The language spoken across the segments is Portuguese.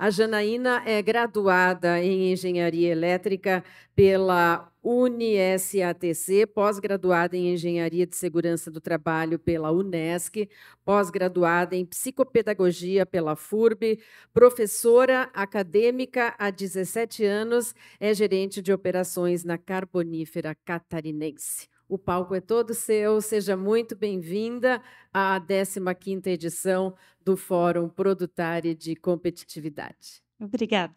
A Janaína é graduada em engenharia elétrica pela UniSATC, pós-graduada em Engenharia de Segurança do Trabalho pela UNESC, pós-graduada em Psicopedagogia pela FURB, professora acadêmica há 17 anos, é gerente de operações na Carbonífera Catarinense. O palco é todo seu. Seja muito bem-vinda à 15ª edição do Fórum Produtare de Competitividade. Obrigada.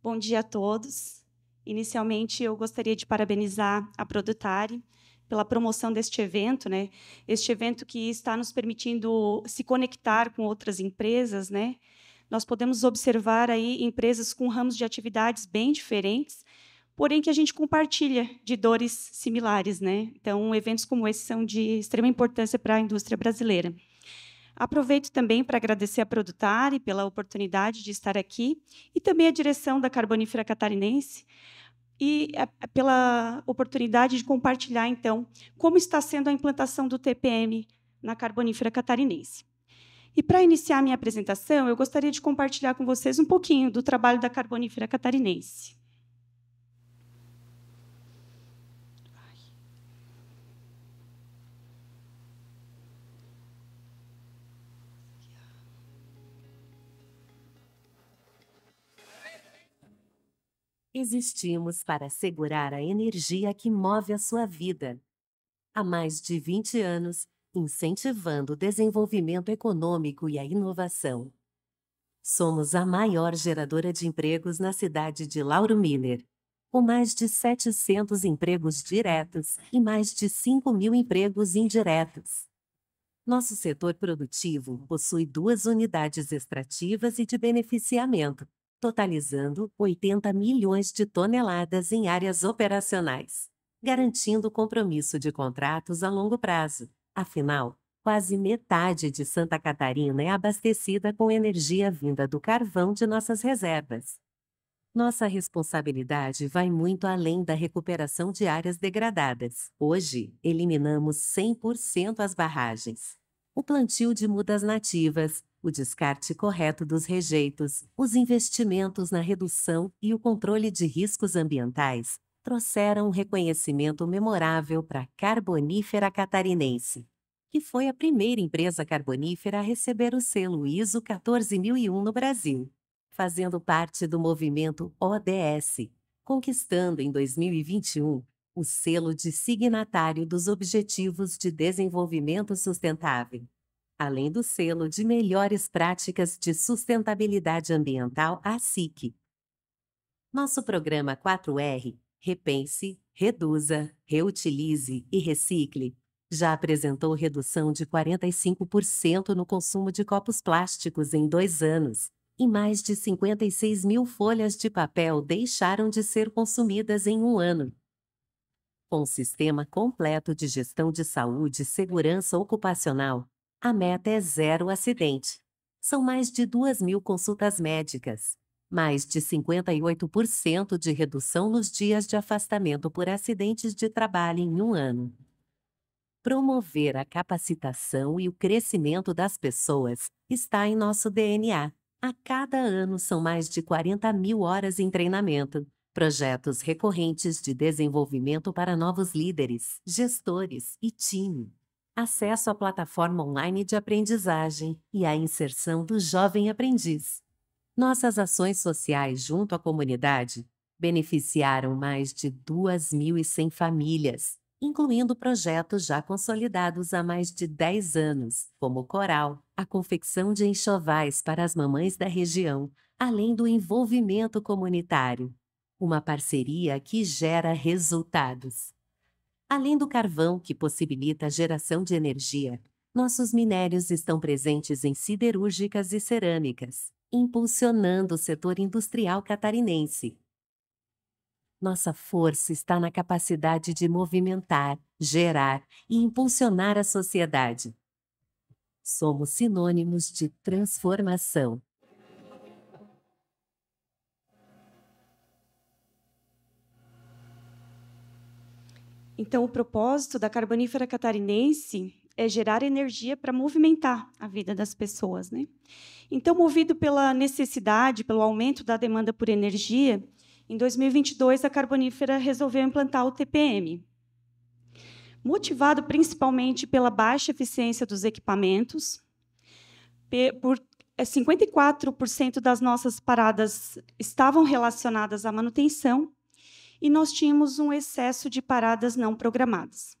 Bom dia a todos. Inicialmente, eu gostaria de parabenizar a Produtare pela promoção deste evento, né? Este evento que está nos permitindo se conectar com outras empresas, né? Nós podemos observar aí empresas com ramos de atividades bem diferentes, porém que a gente compartilha de dores similares, né? Então, eventos como esse são de extrema importância para a indústria brasileira. Aproveito também para agradecer a Produtari pela oportunidade de estar aqui e também a direção da Carbonífera Catarinense e eh, pela oportunidade de compartilhar, então, como está sendo a implantação do TPM na Carbonífera Catarinense. E para iniciar minha apresentação, eu gostaria de compartilhar com vocês um pouquinho do trabalho da Carbonífera Catarinense. Existimos para assegurar a energia que move a sua vida. Há mais de 20 anos, incentivando o desenvolvimento econômico e a inovação. Somos a maior geradora de empregos na cidade de Lauro Miller. Com mais de 700 empregos diretos e mais de 5 mil empregos indiretos. Nosso setor produtivo possui duas unidades extrativas e de beneficiamento, totalizando 80 milhões de toneladas em áreas operacionais, garantindo o compromisso de contratos a longo prazo. Afinal, quase metade de Santa Catarina é abastecida com energia vinda do carvão de nossas reservas. Nossa responsabilidade vai muito além da recuperação de áreas degradadas. Hoje, eliminamos 100% as barragens. O plantio de mudas nativas, o descarte correto dos rejeitos, os investimentos na redução e o controle de riscos ambientais trouxeram um reconhecimento memorável para a Carbonífera Catarinense, que foi a primeira empresa carbonífera a receber o selo ISO 14001 no Brasil, fazendo parte do movimento ODS, conquistando em 2021 o selo de signatário dos Objetivos de Desenvolvimento Sustentável, além do selo de Melhores Práticas de Sustentabilidade Ambiental, a SIC. Nosso programa 4R repense, reduza, reutilize e recicle, já apresentou redução de 45% no consumo de copos plásticos em dois anos, e mais de 56 mil folhas de papel deixaram de ser consumidas em um ano. Com um sistema completo de gestão de saúde e segurança ocupacional, a meta é zero acidente. São mais de 2 mil consultas médicas, mais de 58% de redução nos dias de afastamento por acidentes de trabalho em um ano. Promover a capacitação e o crescimento das pessoas está em nosso DNA. A cada ano são mais de 40 mil horas em treinamento, projetos recorrentes de desenvolvimento para novos líderes, gestores e time acesso à plataforma online de aprendizagem e à inserção do jovem aprendiz. Nossas ações sociais junto à comunidade beneficiaram mais de 2.100 famílias, incluindo projetos já consolidados há mais de 10 anos, como o Coral, a confecção de enxovais para as mamães da região, além do envolvimento comunitário. Uma parceria que gera resultados. Além do carvão, que possibilita a geração de energia, nossos minérios estão presentes em siderúrgicas e cerâmicas, impulsionando o setor industrial catarinense. Nossa força está na capacidade de movimentar, gerar e impulsionar a sociedade. Somos sinônimos de transformação. Então, o propósito da carbonífera catarinense é gerar energia para movimentar a vida das pessoas, né? Então, movido pela necessidade, pelo aumento da demanda por energia, em 2022 a carbonífera resolveu implantar o TPM. Motivado principalmente pela baixa eficiência dos equipamentos, por 54% é, das nossas paradas estavam relacionadas à manutenção e nós tínhamos um excesso de paradas não programadas.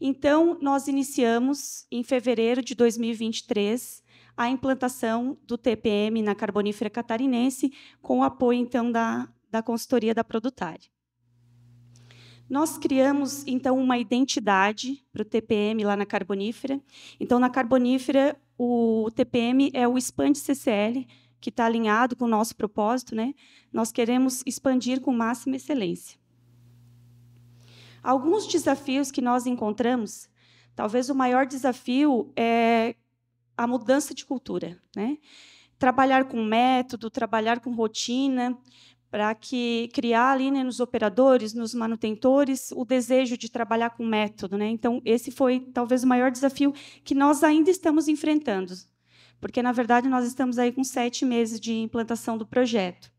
Então, nós iniciamos, em fevereiro de 2023, a implantação do TPM na Carbonífera Catarinense, com o apoio, então, da, da consultoria da Produtária. Nós criamos, então, uma identidade para o TPM lá na Carbonífera. Então, na Carbonífera, o TPM é o expande CCL, que está alinhado com o nosso propósito. Né? Nós queremos expandir com máxima excelência. Alguns desafios que nós encontramos, talvez o maior desafio é a mudança de cultura. Né? Trabalhar com método, trabalhar com rotina, para que criar ali né, nos operadores, nos manutentores, o desejo de trabalhar com método. Né? Então, esse foi talvez o maior desafio que nós ainda estamos enfrentando, porque, na verdade, nós estamos aí com sete meses de implantação do projeto.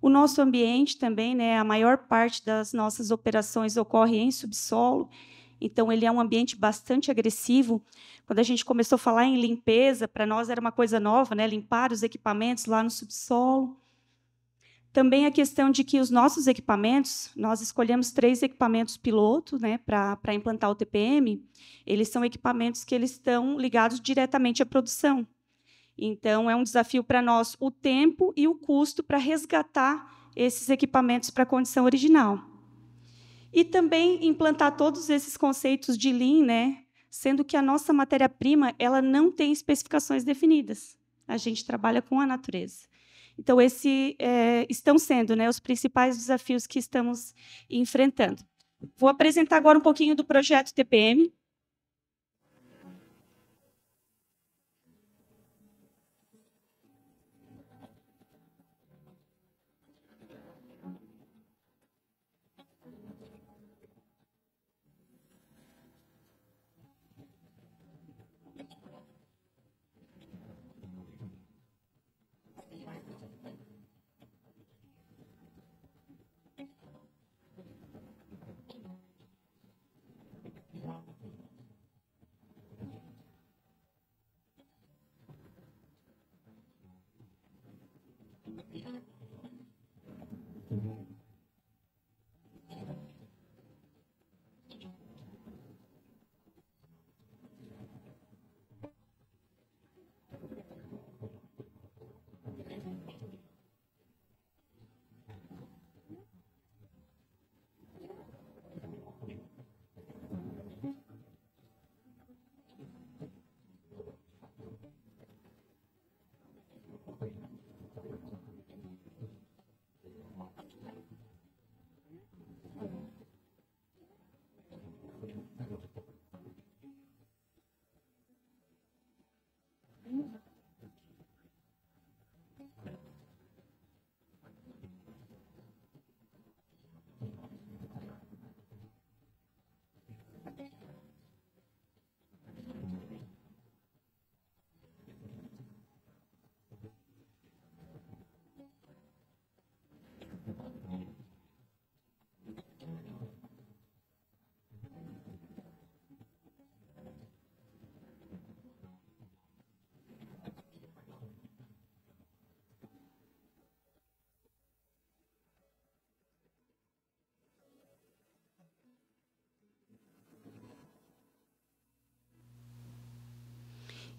O nosso ambiente também, né, a maior parte das nossas operações ocorre em subsolo, então, ele é um ambiente bastante agressivo. Quando a gente começou a falar em limpeza, para nós era uma coisa nova, né? limpar os equipamentos lá no subsolo. Também a questão de que os nossos equipamentos, nós escolhemos três equipamentos piloto né, para implantar o TPM, eles são equipamentos que eles estão ligados diretamente à produção. Então, é um desafio para nós o tempo e o custo para resgatar esses equipamentos para a condição original. E também implantar todos esses conceitos de Lean, né? sendo que a nossa matéria-prima ela não tem especificações definidas. A gente trabalha com a natureza. Então, esses é, estão sendo né, os principais desafios que estamos enfrentando. Vou apresentar agora um pouquinho do projeto TPM,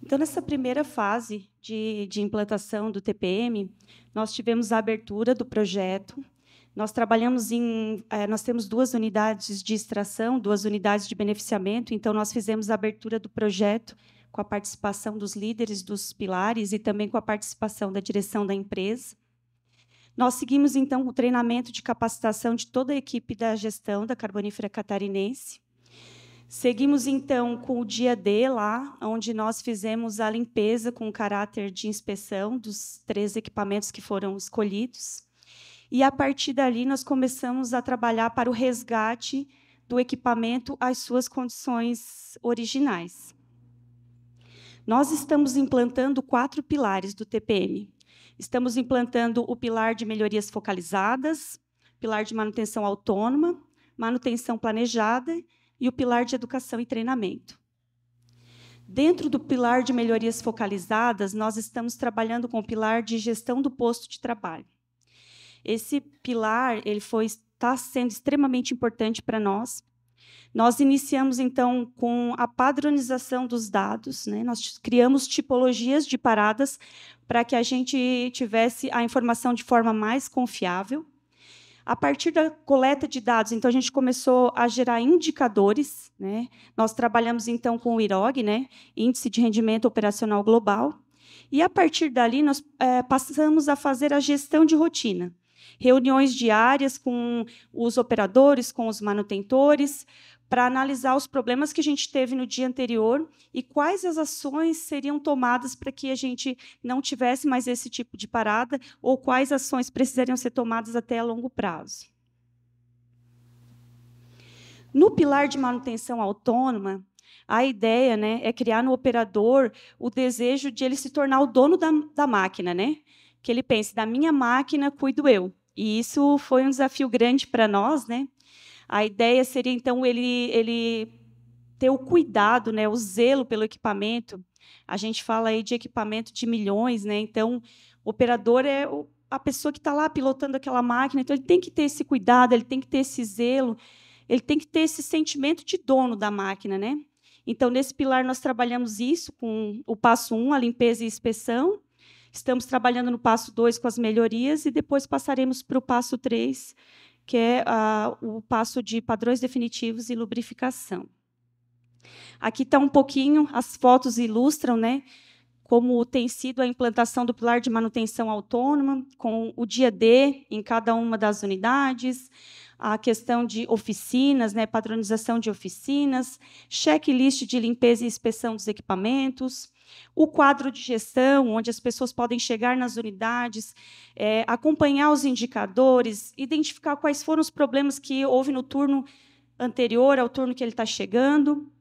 Então, nessa primeira fase de, de implantação do TPM, nós tivemos a abertura do projeto, nós trabalhamos em. Eh, nós temos duas unidades de extração, duas unidades de beneficiamento, então nós fizemos a abertura do projeto com a participação dos líderes dos pilares e também com a participação da direção da empresa. Nós seguimos, então, o treinamento de capacitação de toda a equipe da gestão da Carbonífera Catarinense. Seguimos então com o dia D lá, onde nós fizemos a limpeza com caráter de inspeção dos três equipamentos que foram escolhidos. E a partir dali nós começamos a trabalhar para o resgate do equipamento às suas condições originais. Nós estamos implantando quatro pilares do TPM. Estamos implantando o pilar de melhorias focalizadas, pilar de manutenção autônoma, manutenção planejada e o pilar de educação e treinamento. Dentro do pilar de melhorias focalizadas, nós estamos trabalhando com o pilar de gestão do posto de trabalho. Esse pilar ele foi está sendo extremamente importante para nós. Nós iniciamos então com a padronização dos dados, né? nós criamos tipologias de paradas para que a gente tivesse a informação de forma mais confiável. A partir da coleta de dados, então a gente começou a gerar indicadores, né? Nós trabalhamos então com o IROG, né? Índice de Rendimento Operacional Global, e a partir dali nós é, passamos a fazer a gestão de rotina, reuniões diárias com os operadores, com os manutentores, para analisar os problemas que a gente teve no dia anterior e quais as ações seriam tomadas para que a gente não tivesse mais esse tipo de parada ou quais ações precisariam ser tomadas até a longo prazo. No pilar de manutenção autônoma, a ideia né, é criar no operador o desejo de ele se tornar o dono da, da máquina, né? Que ele pense, da minha máquina cuido eu. E isso foi um desafio grande para nós, né? A ideia seria, então, ele, ele ter o cuidado, né, o zelo pelo equipamento. A gente fala aí de equipamento de milhões, né? Então, o operador é o, a pessoa que está lá pilotando aquela máquina, então ele tem que ter esse cuidado, ele tem que ter esse zelo, ele tem que ter esse sentimento de dono da máquina, né? Então, nesse pilar, nós trabalhamos isso com o passo 1, um, a limpeza e inspeção. Estamos trabalhando no passo 2 com as melhorias e depois passaremos para o passo 3, que é ah, o passo de padrões definitivos e lubrificação. Aqui está um pouquinho, as fotos ilustram, né? Como tem sido a implantação do pilar de manutenção autônoma, com o dia D em cada uma das unidades, a questão de oficinas, né, padronização de oficinas, checklist de limpeza e inspeção dos equipamentos, o quadro de gestão, onde as pessoas podem chegar nas unidades, é, acompanhar os indicadores, identificar quais foram os problemas que houve no turno anterior ao turno que ele está chegando.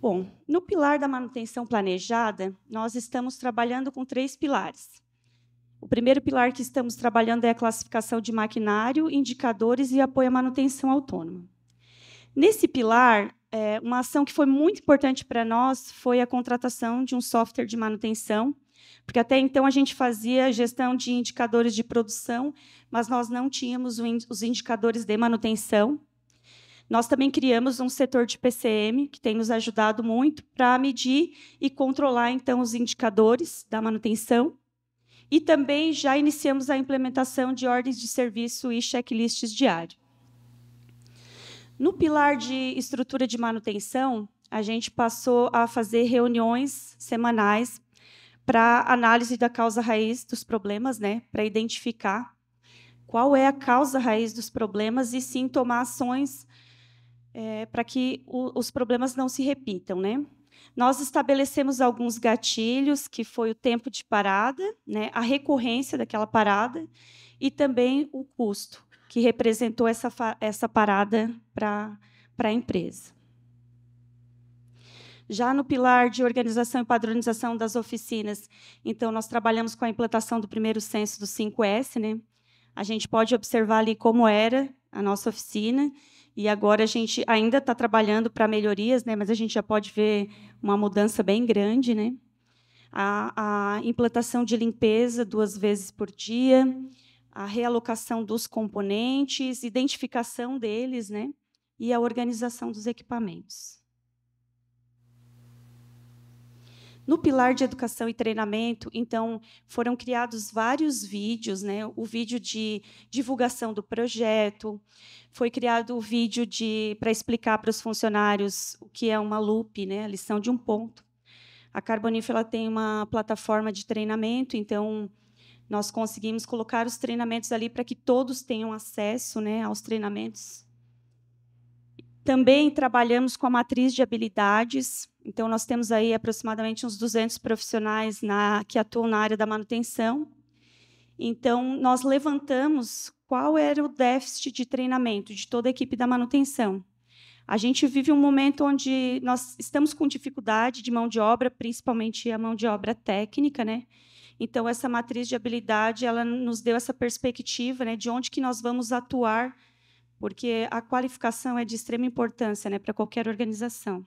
Bom, no pilar da manutenção planejada, nós estamos trabalhando com três pilares. O primeiro pilar que estamos trabalhando é a classificação de maquinário, indicadores e apoio à manutenção autônoma. Nesse pilar, é, uma ação que foi muito importante para nós foi a contratação de um software de manutenção, porque até então a gente fazia gestão de indicadores de produção, mas nós não tínhamos os indicadores de manutenção. Nós também criamos um setor de PCM, que tem nos ajudado muito para medir e controlar então os indicadores da manutenção. E também já iniciamos a implementação de ordens de serviço e checklists diários. No pilar de estrutura de manutenção, a gente passou a fazer reuniões semanais para análise da causa raiz dos problemas, né, para identificar qual é a causa raiz dos problemas e sim tomar ações é, para que o, os problemas não se repitam, né? Nós estabelecemos alguns gatilhos, que foi o tempo de parada, né, a recorrência daquela parada e também o custo que representou essa, essa parada para a empresa. Já no pilar de organização e padronização das oficinas, então nós trabalhamos com a implantação do primeiro censo do 5S, né? A gente pode observar ali como era a nossa oficina e agora a gente ainda está trabalhando para melhorias, né? Mas a gente já pode ver uma mudança bem grande, né? A, a implantação de limpeza duas vezes por dia, a realocação dos componentes, identificação deles, né? E a organização dos equipamentos. No pilar de educação e treinamento, então, foram criados vários vídeos, né? O vídeo de divulgação do projeto, foi criado o vídeo de para explicar para os funcionários o que é uma loop, né? A lição de um ponto. A Carbonífera tem uma plataforma de treinamento, então nós conseguimos colocar os treinamentos ali para que todos tenham acesso né, aos treinamentos. Também trabalhamos com a matriz de habilidades. Então, nós temos aí aproximadamente uns 200 profissionais na, que atuam na área da manutenção. Então, nós levantamos qual era o déficit de treinamento de toda a equipe da manutenção. A gente vive um momento onde nós estamos com dificuldade de mão de obra, principalmente a mão de obra técnica, né? Então, essa matriz de habilidade, ela nos deu essa perspectiva né, de onde que nós vamos atuar, porque a qualificação é de extrema importância né, para qualquer organização.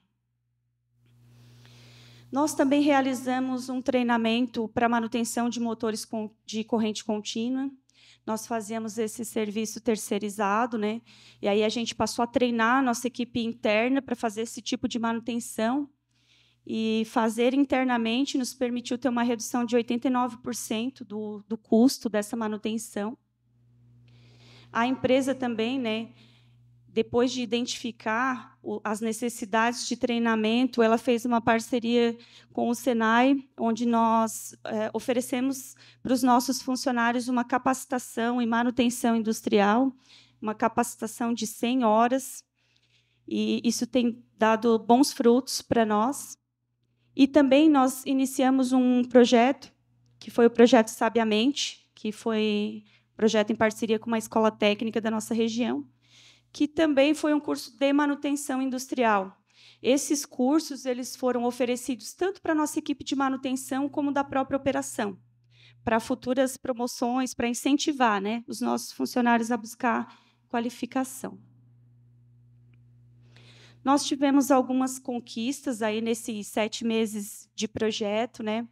Nós também realizamos um treinamento para manutenção de motores de corrente contínua. Nós fazíamos esse serviço terceirizado, né? E aí a gente passou a treinar a nossa equipe interna para fazer esse tipo de manutenção e fazer internamente nos permitiu ter uma redução de 89% do, do custo dessa manutenção. A empresa também, né, depois de identificar as necessidades de treinamento, ela fez uma parceria com o Senai, onde nós é, oferecemos para os nossos funcionários uma capacitação em manutenção industrial, uma capacitação de 100 horas, e isso tem dado bons frutos para nós. E também nós iniciamos um projeto, que foi o projeto Sabiamente, que foi um projeto em parceria com uma escola técnica da nossa região, que também foi um curso de manutenção industrial. Esses cursos eles foram oferecidos tanto para a nossa equipe de manutenção como da própria operação, para futuras promoções, para incentivar né, os nossos funcionários a buscar qualificação. Nós tivemos algumas conquistas aí nesses sete meses de projeto, né?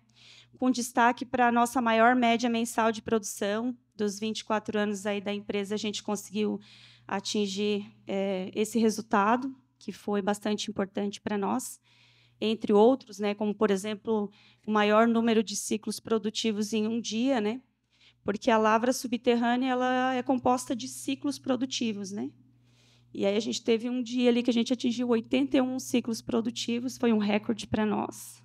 com destaque para a nossa maior média mensal de produção. Dos 24 anos aí da empresa, a gente conseguiu atingir é, esse resultado, que foi bastante importante para nós, entre outros, né, como, por exemplo, o maior número de ciclos produtivos em um dia, né, porque a lavra subterrânea ela é composta de ciclos produtivos. Né? E aí a gente teve um dia ali que a gente atingiu 81 ciclos produtivos, foi um recorde para nós.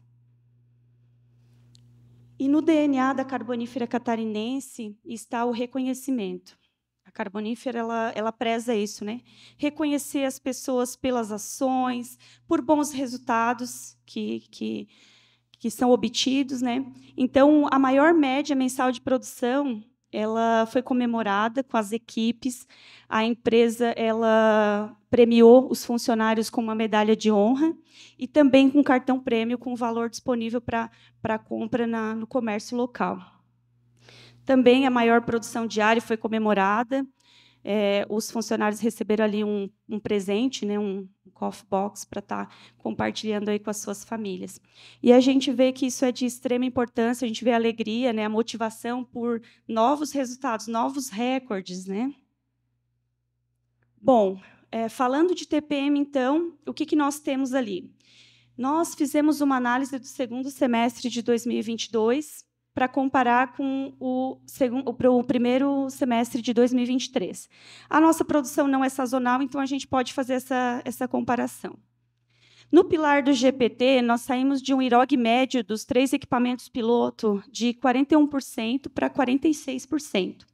E no DNA da carbonífera catarinense está o reconhecimento. A carbonífera ela, ela preza isso, né? Reconhecer as pessoas pelas ações, por bons resultados que, que, que são obtidos, né? Então, a maior média mensal de produção ela foi comemorada com as equipes. A empresa ela premiou os funcionários com uma medalha de honra e também com um cartão prêmio com valor disponível para compra na, no comércio local. Também a maior produção diária foi comemorada é, os funcionários receberam ali um, um presente, né, um coffee box para estar tá compartilhando aí com as suas famílias. E a gente vê que isso é de extrema importância, a gente vê a alegria, né, a motivação por novos resultados, novos recordes, né? Bom, é, falando de TPM, então, o que, que nós temos ali? Nós fizemos uma análise do segundo semestre de 2022 para comparar com o, segundo, o primeiro semestre de 2023. A nossa produção não é sazonal, então a gente pode fazer essa, essa comparação. No pilar do GPT, nós saímos de um IROG médio dos três equipamentos piloto de 41% para 46%.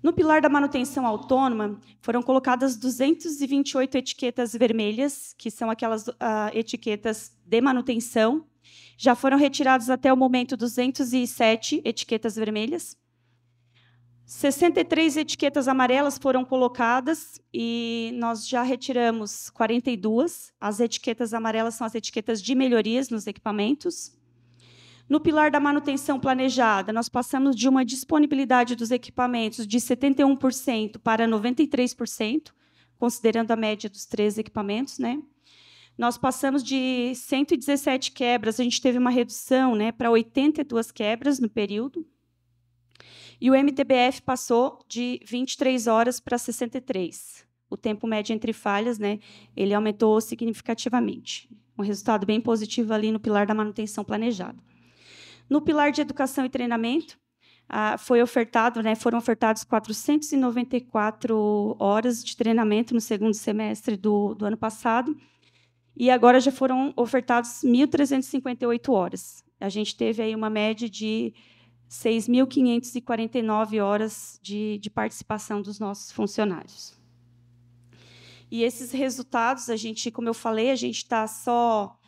No pilar da manutenção autônoma, foram colocadas 228 etiquetas vermelhas, que são aquelas uh, etiquetas de manutenção, já foram retirados até o momento 207 etiquetas vermelhas. 63 etiquetas amarelas foram colocadas e nós já retiramos 42. As etiquetas amarelas são as etiquetas de melhorias nos equipamentos. No pilar da manutenção planejada, nós passamos de uma disponibilidade dos equipamentos de 71% para 93%, considerando a média dos três equipamentos, né? nós passamos de 117 quebras, a gente teve uma redução né, para 82 quebras no período, e o MTBF passou de 23 horas para 63. O tempo médio entre falhas, né, ele aumentou significativamente. Um resultado bem positivo ali no pilar da manutenção planejada. No pilar de educação e treinamento, ah, foi ofertado, né, foram ofertados 494 horas de treinamento no segundo semestre do, do ano passado, e agora já foram ofertados 1.358 horas. A gente teve aí uma média de 6.549 horas de, de, participação dos nossos funcionários. E esses resultados, a gente, como eu falei, a gente está só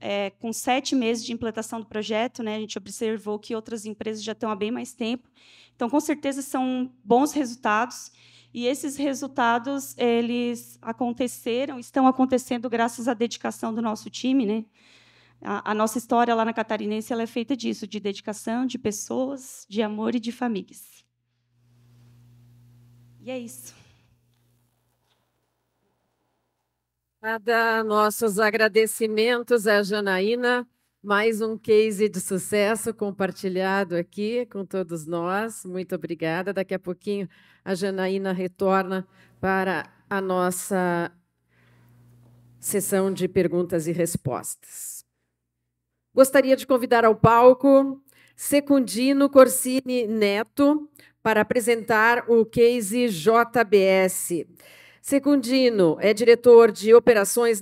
é, com sete meses de implantação do projeto, né? A gente observou que outras empresas já estão há bem mais tempo. Então, com certeza, são bons resultados. E esses resultados, eles aconteceram, estão acontecendo graças à dedicação do nosso time, né? A, a nossa história lá na Catarinense é feita disso, de dedicação, de pessoas, de amor e de famílias. E é isso. Nada, nossos agradecimentos à é, Janaína mais um case de sucesso compartilhado aqui com todos nós. Muito obrigada. Daqui a pouquinho a Janaína retorna para a nossa sessão de perguntas e respostas. Gostaria de convidar ao palco Secundino Corsini Neto para apresentar o case JBS. Secundino é diretor de operações